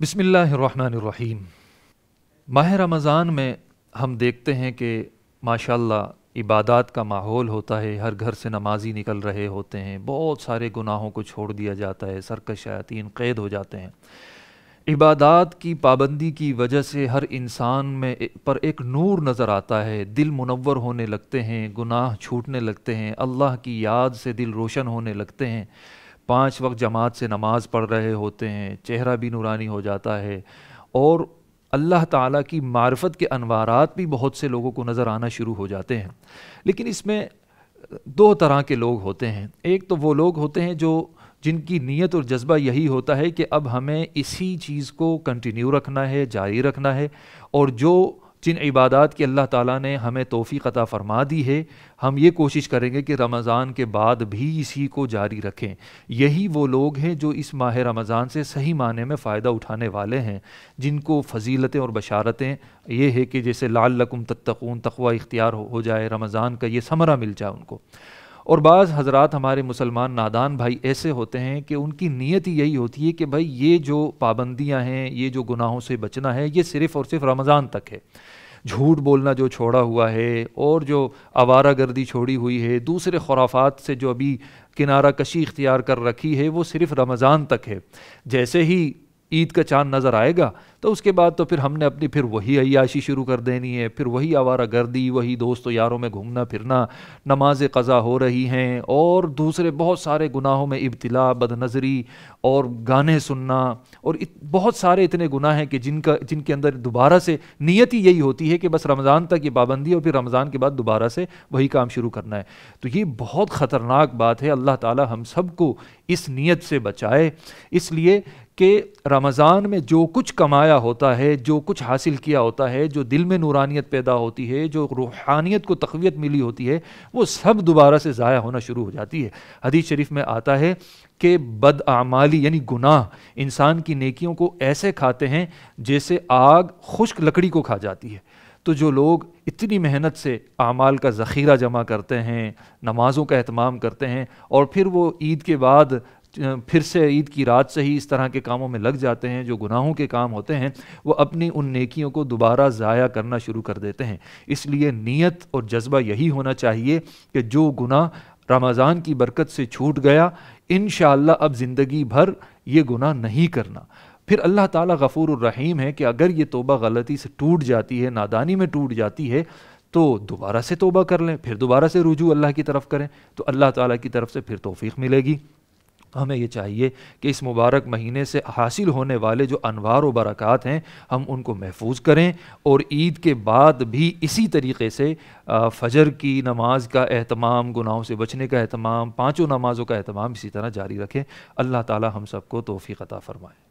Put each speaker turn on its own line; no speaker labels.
بسم اللہ الرحمن الرحیم ماہ رمضان میں ہم دیکھتے ہیں کہ ماشاءاللہ عبادات کا ماحول ہوتا ہے ہر گھر سے نمازی نکل رہے ہوتے ہیں بہت سارے گناہوں کو چھوڑ دیا جاتا ہے سرکش شیاطین قید ہو جاتے ہیں عبادات کی پابندی کی وجہ سے ہر انسان میں پر ایک نور نظر آتا ہے دل منور ہونے لگتے ہیں گناہ چھوٹنے لگتے ہیں اللہ کی یاد سے دل روشن ہونے لگتے ہیں پانچ وقت جماعت سے نماز پڑھ رہے ہوتے ہیں چہرہ بھی نورانی ہو جاتا ہے اور اللہ تعالیٰ کی معرفت کے انوارات بھی بہت سے لوگوں کو نظر آنا شروع ہو جاتے ہیں لیکن اس میں دو طرح کے لوگ ہوتے ہیں ایک تو وہ لوگ ہوتے ہیں جو جن کی نیت اور جذبہ یہی ہوتا ہے کہ اب ہمیں اسی چیز کو کنٹینیو رکھنا ہے جاری رکھنا ہے اور جو جن عبادات کی اللہ تعالیٰ نے ہمیں توفیق عطا فرما دی ہے ہم یہ کوشش کریں گے کہ رمضان کے بعد بھی اسی کو جاری رکھیں یہی وہ لوگ ہیں جو اس ماہ رمضان سے صحیح معنی میں فائدہ اٹھانے والے ہیں جن کو فضیلتیں اور بشارتیں یہ ہے کہ جیسے لال لکم تتقون تقوی اختیار ہو جائے رمضان کا یہ ثمرہ مل جائے ان کو اور بعض حضرات ہمارے مسلمان نادان بھائی ایسے ہوتے ہیں کہ ان کی نیت ہی یہی ہوتی ہے کہ بھائی یہ جو پابندیاں ہیں یہ جو گناہوں سے بچنا ہے یہ صرف اور صرف رمضان تک ہے جھوٹ بولنا جو چھوڑا ہوا ہے اور جو آوارہ گردی چھوڑی ہوئی ہے دوسرے خرافات سے جو ابھی کنارہ کشی اختیار کر رکھی ہے وہ صرف رمضان تک ہے جیسے ہی عید کا چاند نظر آئے گا تو اس کے بعد تو پھر ہم نے اپنی پھر وہی عیاشی شروع کر دینی ہے پھر وہی آوارہ گردی وہی دوست و یاروں میں گھومنا پھرنا نماز قضا ہو رہی ہیں اور دوسرے بہت سارے گناہوں میں ابتلا بد نظری اور گانے سننا اور بہت سارے اتنے گناہ ہیں کہ جن کا جن کے اندر دوبارہ سے نیت ہی یہی ہوتی ہے کہ بس رمضان تک یہ پابندی اور پھر رمضان کے بعد دوبارہ سے وہی کام شروع کرنا ہے تو یہ بہت خطرناک بات ہے اللہ تعالیٰ ہم سب کو اس نیت سے بچائے اس لیے کہ رمضان میں جو کچھ کمایا ہوتا ہے جو کچھ حاصل کیا ہوتا ہے جو دل میں نورانیت پیدا ہوتی ہے جو روحانیت کو تقویت ملی ہوتی ہے وہ سب دوبارہ سے ضائع ہونا شروع ہو جاتی ہے حدیث شریف میں آتا ہے کہ بد اعمالی یعنی گناہ انسان کی نیکیوں کو ایسے کھاتے ہیں جیسے آگ خشک لکڑی کو کھا جاتی ہے تو جو لوگ اتنی محنت سے اعمال کا ذخیرہ جمع کرتے ہیں نمازوں کا اہتمام کرتے ہیں اور پھر وہ عید کے بعد پھر سے عید کی رات سے ہی اس طرح کے کاموں میں لگ جاتے ہیں جو گناہوں کے کام ہوتے ہیں وہ اپنی ان نیکیوں کو دوبارہ ضائع کرنا شروع کر دیتے ہیں اس لیے نیت اور جذبہ یہی ہونا چاہیے کہ جو گناہ رمضان کی برکت سے چھوٹ گیا انشاءاللہ اب زندگی بھر یہ گناہ نہیں کرنا پھر اللہ تعالیٰ غفور الرحیم ہے کہ اگر یہ توبہ غلطی سے ٹوٹ جاتی ہے نادانی میں ٹوٹ جاتی ہے تو دوبارہ سے توبہ کر لیں پھر دوبارہ سے رجوع اللہ کی طرف کریں تو اللہ تعالیٰ کی طرف سے پھر توفیق ملے گی ہمیں یہ چاہیے کہ اس مبارک مہینے سے حاصل ہونے والے جو انوار و برکات ہیں ہم ان کو محفوظ کریں اور عید کے بعد بھی اسی طریقے سے فجر کی نماز کا اہتمام گناہوں سے بچنے کا اہتمام پانچوں نمازوں کا اہتمام اسی طرح جاری رکھیں اللہ تعالی ہم سب کو توفیق عطا فرمائیں